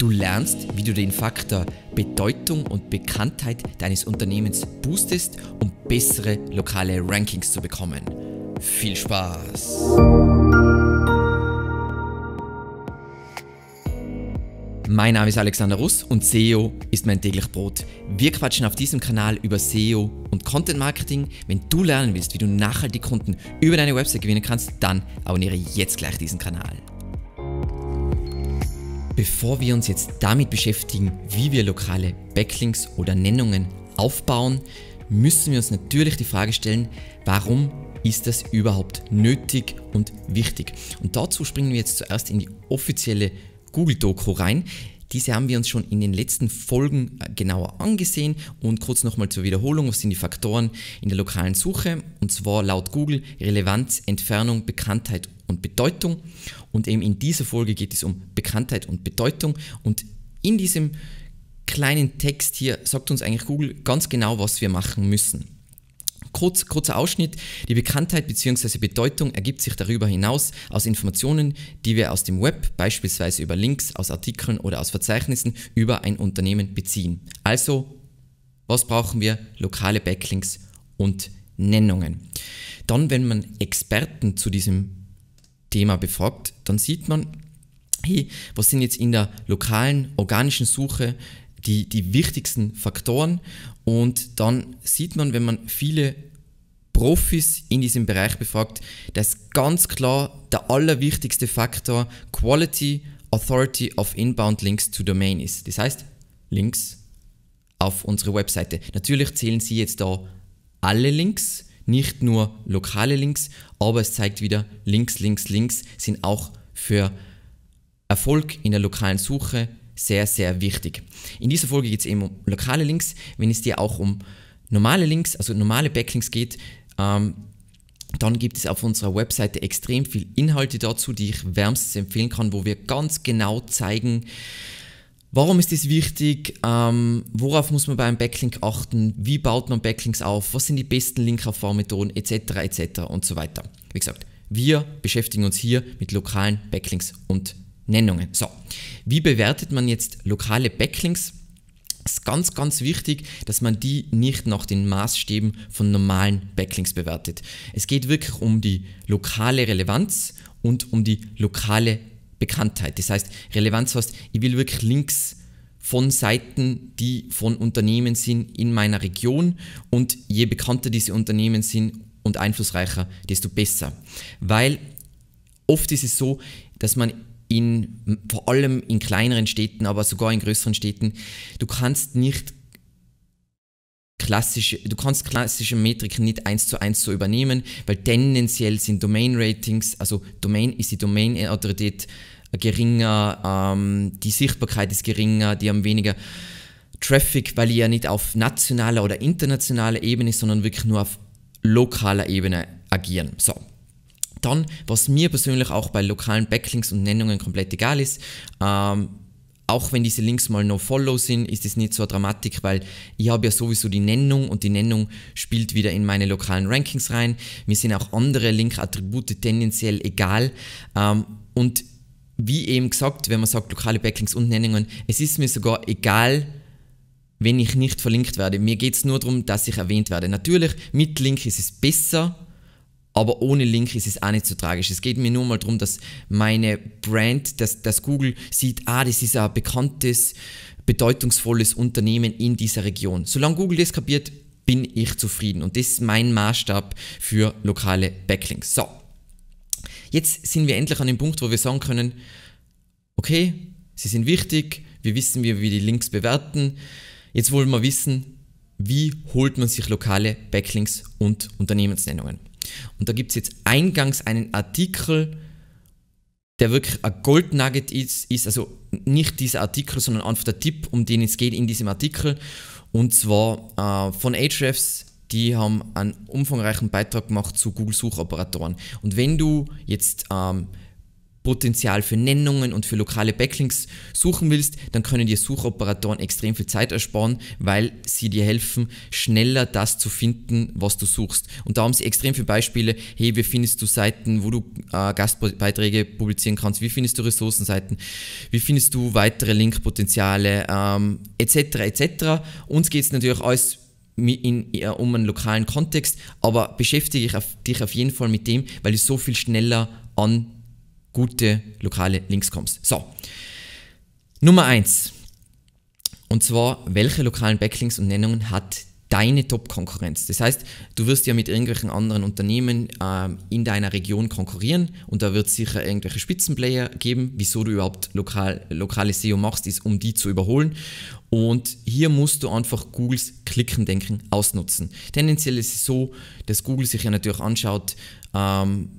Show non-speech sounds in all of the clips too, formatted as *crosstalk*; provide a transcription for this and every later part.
Du lernst, wie du den Faktor Bedeutung und Bekanntheit deines Unternehmens boostest, um bessere lokale Rankings zu bekommen. Viel Spaß! Mein Name ist Alexander Russ und SEO ist mein täglich Brot. Wir quatschen auf diesem Kanal über SEO und Content Marketing. Wenn du lernen willst, wie du nachhaltig Kunden über deine Website gewinnen kannst, dann abonniere jetzt gleich diesen Kanal bevor wir uns jetzt damit beschäftigen, wie wir lokale Backlinks oder Nennungen aufbauen, müssen wir uns natürlich die Frage stellen, warum ist das überhaupt nötig und wichtig? Und dazu springen wir jetzt zuerst in die offizielle Google-Doku rein. Diese haben wir uns schon in den letzten Folgen äh, genauer angesehen und kurz nochmal zur Wiederholung, was sind die Faktoren in der lokalen Suche und zwar laut Google Relevanz, Entfernung, Bekanntheit und Bedeutung und eben in dieser Folge geht es um Bekanntheit und Bedeutung und in diesem kleinen Text hier sagt uns eigentlich Google ganz genau, was wir machen müssen. Kurz, kurzer Ausschnitt. Die Bekanntheit bzw. Bedeutung ergibt sich darüber hinaus aus Informationen, die wir aus dem Web, beispielsweise über Links, aus Artikeln oder aus Verzeichnissen über ein Unternehmen beziehen. Also, was brauchen wir? Lokale Backlinks und Nennungen. Dann, wenn man Experten zu diesem Thema befragt, dann sieht man, hey, was sind jetzt in der lokalen organischen Suche die, die wichtigsten Faktoren. Und dann sieht man, wenn man viele Profis in diesem Bereich befragt, dass ganz klar der allerwichtigste Faktor Quality Authority of Inbound Links to Domain ist. Das heißt, Links auf unsere Webseite. Natürlich zählen Sie jetzt da alle Links, nicht nur lokale Links, aber es zeigt wieder, Links, Links, Links sind auch für Erfolg in der lokalen Suche sehr, sehr wichtig. In dieser Folge geht es eben um lokale Links. Wenn es dir auch um normale Links, also normale Backlinks geht, ähm, dann gibt es auf unserer Webseite extrem viel Inhalte dazu, die ich wärmstens empfehlen kann, wo wir ganz genau zeigen, Warum ist das wichtig? Ähm, worauf muss man beim Backlink achten? Wie baut man Backlinks auf? Was sind die besten Linkaufbaumethoden? Etc. etc. und so weiter. Wie gesagt, wir beschäftigen uns hier mit lokalen Backlinks und Backlinks. Nennungen. So, wie bewertet man jetzt lokale Backlinks? ist ganz, ganz wichtig, dass man die nicht nach den Maßstäben von normalen Backlinks bewertet. Es geht wirklich um die lokale Relevanz und um die lokale Bekanntheit. Das heißt, Relevanz heißt, ich will wirklich Links von Seiten, die von Unternehmen sind in meiner Region und je bekannter diese Unternehmen sind und einflussreicher, desto besser. Weil oft ist es so, dass man in, vor allem in kleineren Städten, aber sogar in größeren Städten, du kannst nicht klassische, du kannst klassische Metriken nicht eins zu eins so übernehmen, weil tendenziell sind Domain Ratings, also Domain ist die Domain Autorität geringer, ähm, die Sichtbarkeit ist geringer, die haben weniger Traffic, weil die ja nicht auf nationaler oder internationaler Ebene, sondern wirklich nur auf lokaler Ebene agieren. So, dann, was mir persönlich auch bei lokalen Backlinks und Nennungen komplett egal ist, ähm, auch wenn diese Links mal No-Follow sind, ist es nicht so eine Dramatik, weil ich habe ja sowieso die Nennung und die Nennung spielt wieder in meine lokalen Rankings rein. Mir sind auch andere Link-Attribute tendenziell egal. Ähm, und wie eben gesagt, wenn man sagt lokale Backlinks und Nennungen, es ist mir sogar egal, wenn ich nicht verlinkt werde. Mir geht es nur darum, dass ich erwähnt werde. Natürlich, mit Link ist es besser, aber ohne Link ist es auch nicht so tragisch. Es geht mir nur mal darum, dass meine Brand, dass, dass Google sieht, ah, das ist ein bekanntes, bedeutungsvolles Unternehmen in dieser Region. Solange Google das kapiert, bin ich zufrieden. Und das ist mein Maßstab für lokale Backlinks. So, jetzt sind wir endlich an dem Punkt, wo wir sagen können, okay, sie sind wichtig, wir wissen, wie wir die Links bewerten. Jetzt wollen wir wissen, wie holt man sich lokale Backlinks und Unternehmensnennungen. Und da gibt es jetzt eingangs einen Artikel, der wirklich ein Goldnugget ist, ist, also nicht dieser Artikel, sondern einfach der Tipp, um den es geht in diesem Artikel. Und zwar äh, von Ahrefs, die haben einen umfangreichen Beitrag gemacht zu Google-Suchoperatoren. Und wenn du jetzt ähm, Potenzial für Nennungen und für lokale Backlinks suchen willst, dann können dir Suchoperatoren extrem viel Zeit ersparen, weil sie dir helfen, schneller das zu finden, was du suchst. Und da haben sie extrem viele Beispiele. Hey, wie findest du Seiten, wo du äh, Gastbeiträge publizieren kannst? Wie findest du Ressourcenseiten? Wie findest du weitere Linkpotenziale? Ähm, etc. etc. Uns geht es natürlich alles in, in, äh, um einen lokalen Kontext, aber beschäftige dich auf jeden Fall mit dem, weil du so viel schneller an gute lokale Links kommst. So, Nummer 1. Und zwar, welche lokalen Backlinks und Nennungen hat deine Top-Konkurrenz? Das heißt, du wirst ja mit irgendwelchen anderen Unternehmen ähm, in deiner Region konkurrieren und da wird es sicher irgendwelche Spitzenplayer geben. Wieso du überhaupt lokal, lokale SEO machst, ist, um die zu überholen. Und hier musst du einfach Googles Klickendenken ausnutzen. Tendenziell ist es so, dass Google sich ja natürlich anschaut, ähm,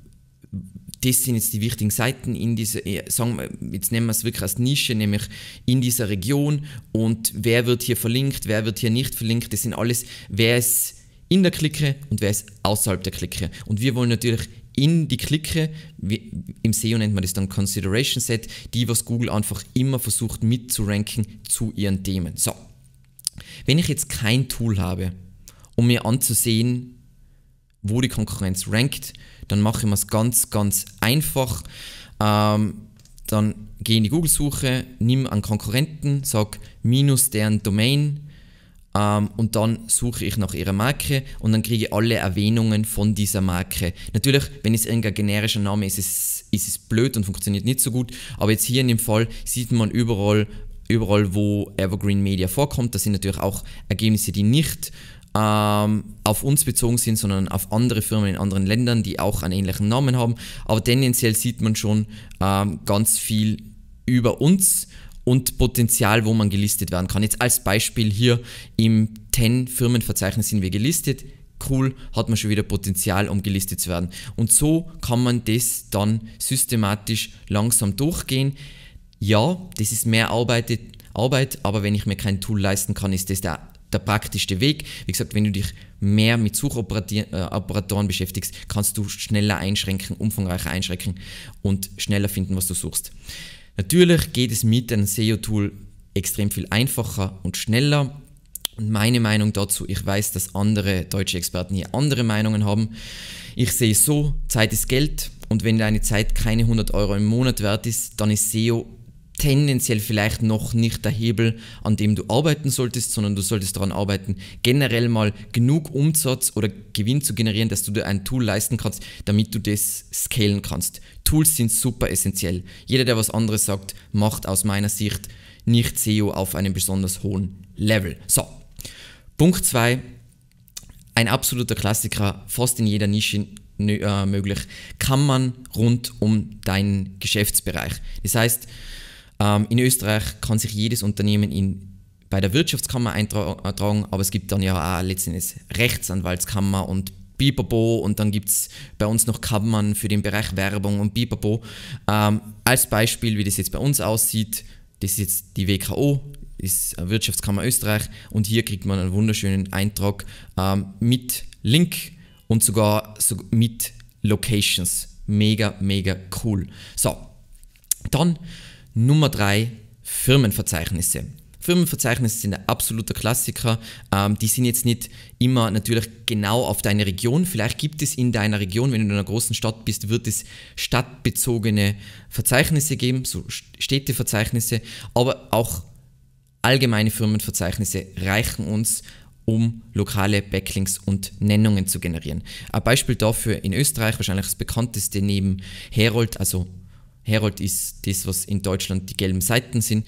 das sind jetzt die wichtigen Seiten in dieser, sagen wir, jetzt nehmen wir es wirklich als Nische, nämlich in dieser Region und wer wird hier verlinkt, wer wird hier nicht verlinkt, das sind alles, wer ist in der Clique und wer ist außerhalb der Clique. Und wir wollen natürlich in die Clique, im SEO nennt man das dann Consideration Set, die, was Google einfach immer versucht mitzuranken zu ihren Themen. So, wenn ich jetzt kein Tool habe, um mir anzusehen, wo die Konkurrenz rankt, dann mache ich es ganz, ganz einfach. Ähm, dann gehe in die Google-Suche, nimm einen Konkurrenten, sag minus deren Domain ähm, und dann suche ich nach ihrer Marke und dann kriege ich alle Erwähnungen von dieser Marke. Natürlich, wenn es irgendein generischer Name ist, ist es, ist es blöd und funktioniert nicht so gut, aber jetzt hier in dem Fall sieht man überall, überall wo Evergreen Media vorkommt, das sind natürlich auch Ergebnisse, die nicht ähm, auf uns bezogen sind, sondern auf andere Firmen in anderen Ländern, die auch einen ähnlichen Namen haben. Aber tendenziell sieht man schon ähm, ganz viel über uns und Potenzial, wo man gelistet werden kann. Jetzt als Beispiel hier im 10-Firmenverzeichnis sind wir gelistet. Cool, hat man schon wieder Potenzial, um gelistet zu werden. Und so kann man das dann systematisch langsam durchgehen. Ja, das ist mehr Arbeit, Arbeit, aber wenn ich mir kein Tool leisten kann, ist das der der praktischste Weg. Wie gesagt, wenn du dich mehr mit Suchoperatoren äh, beschäftigst, kannst du schneller einschränken, umfangreicher einschränken und schneller finden, was du suchst. Natürlich geht es mit einem SEO-Tool extrem viel einfacher und schneller. Und meine Meinung dazu, ich weiß, dass andere deutsche Experten hier andere Meinungen haben. Ich sehe es so, Zeit ist Geld und wenn deine Zeit keine 100 Euro im Monat wert ist, dann ist SEO tendenziell vielleicht noch nicht der Hebel, an dem du arbeiten solltest, sondern du solltest daran arbeiten, generell mal genug Umsatz oder Gewinn zu generieren, dass du dir ein Tool leisten kannst, damit du das scalen kannst. Tools sind super essentiell. Jeder, der was anderes sagt, macht aus meiner Sicht nicht SEO auf einem besonders hohen Level. So, Punkt 2, ein absoluter Klassiker, fast in jeder Nische äh, möglich, kann man rund um deinen Geschäftsbereich. Das heißt, ähm, in Österreich kann sich jedes Unternehmen in, bei der Wirtschaftskammer eintragen, aber es gibt dann ja auch letztendlich Rechtsanwaltskammer und Bipapo und dann gibt es bei uns noch Kammern für den Bereich Werbung und Bipapo. Ähm, als Beispiel, wie das jetzt bei uns aussieht, das ist jetzt die WKO, ist Wirtschaftskammer Österreich und hier kriegt man einen wunderschönen Eintrag ähm, mit Link und sogar so mit Locations. Mega, mega cool. So, dann Nummer drei Firmenverzeichnisse. Firmenverzeichnisse sind ein absoluter Klassiker. Ähm, die sind jetzt nicht immer natürlich genau auf deine Region. Vielleicht gibt es in deiner Region, wenn du in einer großen Stadt bist, wird es stadtbezogene Verzeichnisse geben, so Städteverzeichnisse, aber auch allgemeine Firmenverzeichnisse reichen uns, um lokale Backlinks und Nennungen zu generieren. Ein Beispiel dafür in Österreich, wahrscheinlich das bekannteste neben Herold, also Herold ist das, was in Deutschland die gelben Seiten sind,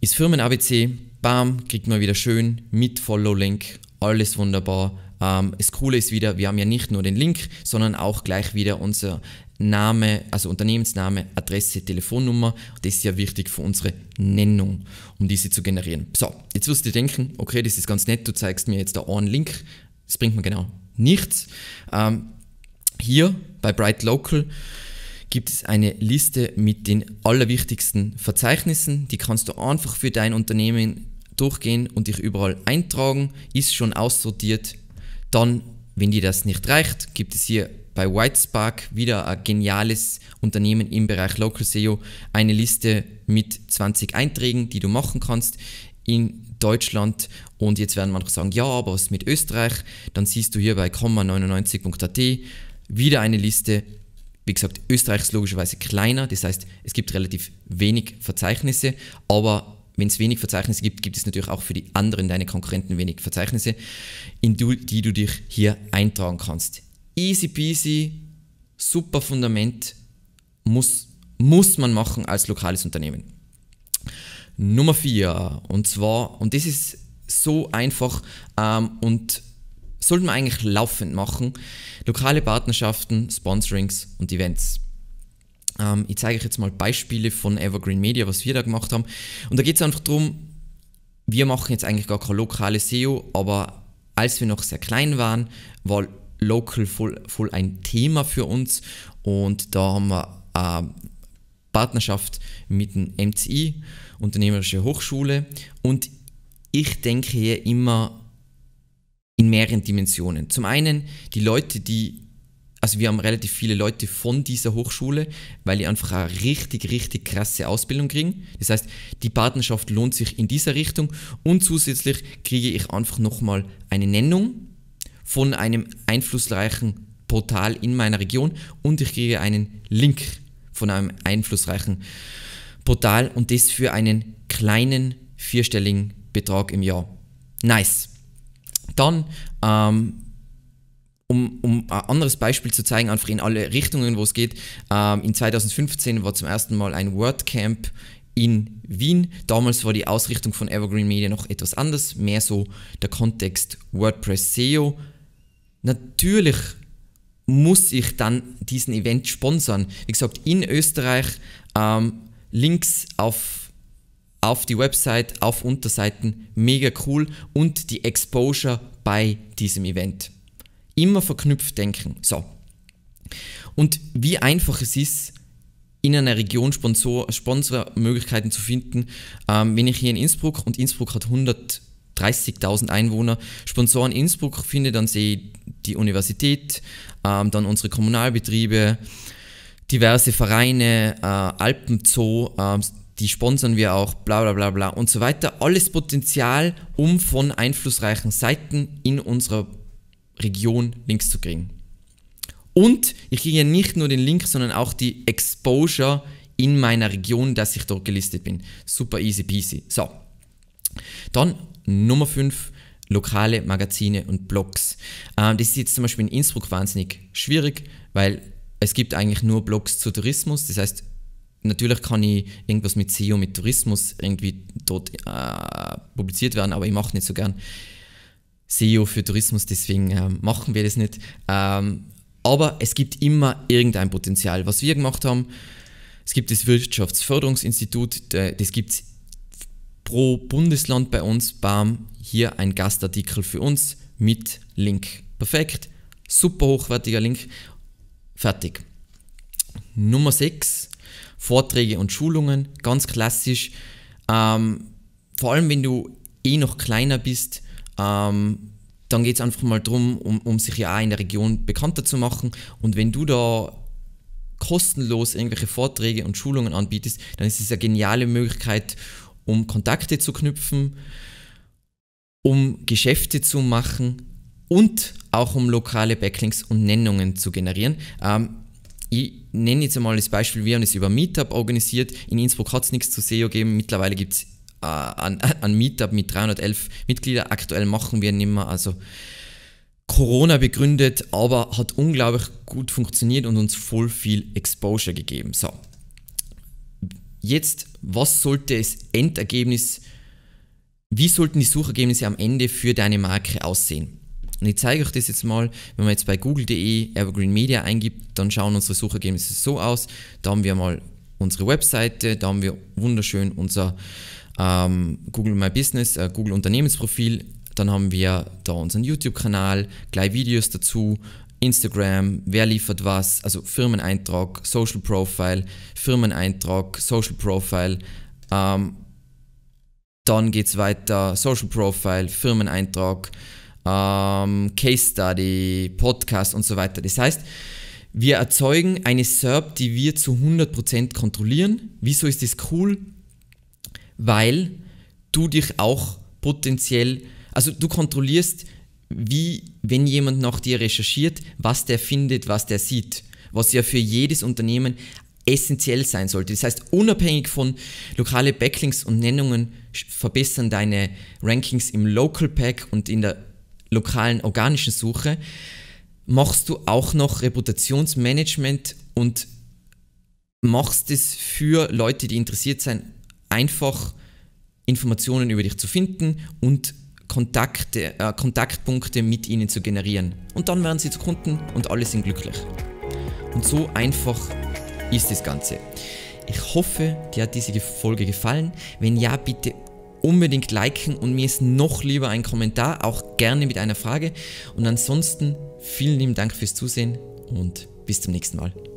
ist Firmen-ABC, bam, kriegt man wieder schön mit Follow-Link, alles wunderbar. Ähm, das Coole ist wieder, wir haben ja nicht nur den Link, sondern auch gleich wieder unser Name, also Unternehmensname, Adresse, Telefonnummer. Das ist ja wichtig für unsere Nennung, um diese zu generieren. So, jetzt wirst du denken, okay, das ist ganz nett, du zeigst mir jetzt da einen Link. Das bringt mir genau nichts. Ähm, hier bei Bright Local gibt es eine Liste mit den allerwichtigsten Verzeichnissen. Die kannst du einfach für dein Unternehmen durchgehen und dich überall eintragen. Ist schon aussortiert. Dann, wenn dir das nicht reicht, gibt es hier bei Whitespark wieder ein geniales Unternehmen im Bereich Local SEO. Eine Liste mit 20 Einträgen, die du machen kannst in Deutschland. Und jetzt werden manche sagen, ja, aber was mit Österreich? Dann siehst du hier bei komma99.at wieder eine Liste wie gesagt, Österreich ist logischerweise kleiner, das heißt, es gibt relativ wenig Verzeichnisse, aber wenn es wenig Verzeichnisse gibt, gibt es natürlich auch für die anderen, deine Konkurrenten, wenig Verzeichnisse, in die du dich hier eintragen kannst. Easy peasy, super Fundament, muss, muss man machen als lokales Unternehmen. Nummer 4, und zwar, und das ist so einfach ähm, und sollten wir eigentlich laufend machen. Lokale Partnerschaften, Sponsorings und Events. Ähm, ich zeige euch jetzt mal Beispiele von Evergreen Media, was wir da gemacht haben. Und da geht es einfach darum, wir machen jetzt eigentlich gar kein lokales SEO, aber als wir noch sehr klein waren, war Local voll, voll ein Thema für uns und da haben wir eine ähm, Partnerschaft mit dem MCI, Unternehmerische Hochschule und ich denke hier immer in mehreren Dimensionen. Zum einen die Leute, die, also wir haben relativ viele Leute von dieser Hochschule, weil die einfach eine richtig, richtig krasse Ausbildung kriegen. Das heißt, die Partnerschaft lohnt sich in dieser Richtung und zusätzlich kriege ich einfach nochmal eine Nennung von einem einflussreichen Portal in meiner Region und ich kriege einen Link von einem einflussreichen Portal und das für einen kleinen vierstelligen Betrag im Jahr. Nice. Dann, ähm, um, um ein anderes Beispiel zu zeigen, einfach in alle Richtungen, wo es geht, ähm, in 2015 war zum ersten Mal ein WordCamp in Wien. Damals war die Ausrichtung von Evergreen Media noch etwas anders, mehr so der Kontext WordPress SEO. Natürlich muss ich dann diesen Event sponsern. Wie gesagt, in Österreich ähm, Links auf auf die Website, auf Unterseiten, mega cool und die Exposure bei diesem Event. Immer verknüpft denken. So. Und wie einfach es ist, in einer Region Sponsor, Sponsormöglichkeiten zu finden. Ähm, wenn ich hier in Innsbruck und Innsbruck hat 130.000 Einwohner, Sponsoren Innsbruck finde, dann sehe ich die Universität, ähm, dann unsere Kommunalbetriebe, diverse Vereine, äh, Alpenzoo, äh, die sponsern wir auch, bla bla bla bla und so weiter. Alles Potenzial, um von einflussreichen Seiten in unserer Region Links zu kriegen. Und ich kriege ja nicht nur den Link, sondern auch die Exposure in meiner Region, dass ich dort gelistet bin. Super easy peasy. So. Dann Nummer 5, lokale Magazine und Blogs. Ähm, das ist jetzt zum Beispiel in Innsbruck wahnsinnig schwierig, weil es gibt eigentlich nur Blogs zu Tourismus. Das heißt, natürlich kann ich irgendwas mit SEO, mit Tourismus irgendwie dort äh, publiziert werden, aber ich mache nicht so gern SEO für Tourismus, deswegen äh, machen wir das nicht. Ähm, aber es gibt immer irgendein Potenzial. Was wir gemacht haben, es gibt das Wirtschaftsförderungsinstitut, das gibt es pro Bundesland bei uns, BAM, hier ein Gastartikel für uns mit Link. Perfekt, super hochwertiger Link, fertig. Nummer 6, Vorträge und Schulungen, ganz klassisch. Ähm, vor allem, wenn du eh noch kleiner bist, ähm, dann geht es einfach mal darum, um, um sich ja auch in der Region bekannter zu machen. Und wenn du da kostenlos irgendwelche Vorträge und Schulungen anbietest, dann ist es eine geniale Möglichkeit, um Kontakte zu knüpfen, um Geschäfte zu machen und auch um lokale Backlinks und Nennungen zu generieren. Ähm, ich nenne jetzt einmal das Beispiel, wir haben es über Meetup organisiert. In Innsbruck hat es nichts zu SEO gegeben. Mittlerweile gibt es äh, *laughs* an, Meetup mit 311 Mitgliedern. Aktuell machen wir nicht mehr. Also Corona begründet, aber hat unglaublich gut funktioniert und uns voll viel Exposure gegeben. So, jetzt, was sollte das Endergebnis, wie sollten die Suchergebnisse am Ende für deine Marke aussehen? Und ich zeige euch das jetzt mal, wenn man jetzt bei google.de Evergreen Media eingibt, dann schauen unsere Suchergebnisse so aus. Da haben wir mal unsere Webseite, da haben wir wunderschön unser ähm, Google My Business, äh, Google Unternehmensprofil, dann haben wir da unseren YouTube-Kanal, gleich Videos dazu, Instagram, wer liefert was, also Firmeneintrag, Social Profile, Firmeneintrag, Social Profile. Ähm, dann geht es weiter, Social Profile, Firmeneintrag, ähm, Case Study, Podcast und so weiter. Das heißt, wir erzeugen eine SERP, die wir zu 100% kontrollieren. Wieso ist das cool? Weil du dich auch potenziell, also du kontrollierst, wie wenn jemand nach dir recherchiert, was der findet, was der sieht, was ja für jedes Unternehmen essentiell sein sollte. Das heißt, unabhängig von lokale Backlinks und Nennungen verbessern deine Rankings im Local Pack und in der lokalen organischen Suche, machst du auch noch Reputationsmanagement und machst es für Leute, die interessiert sind, einfach Informationen über dich zu finden und Kontakte, äh, Kontaktpunkte mit ihnen zu generieren. Und dann werden sie zu Kunden und alle sind glücklich. Und so einfach ist das Ganze. Ich hoffe, dir hat diese Folge gefallen. Wenn ja, bitte unbedingt liken und mir ist noch lieber ein Kommentar, auch gerne mit einer Frage. Und ansonsten vielen lieben Dank fürs Zusehen und bis zum nächsten Mal.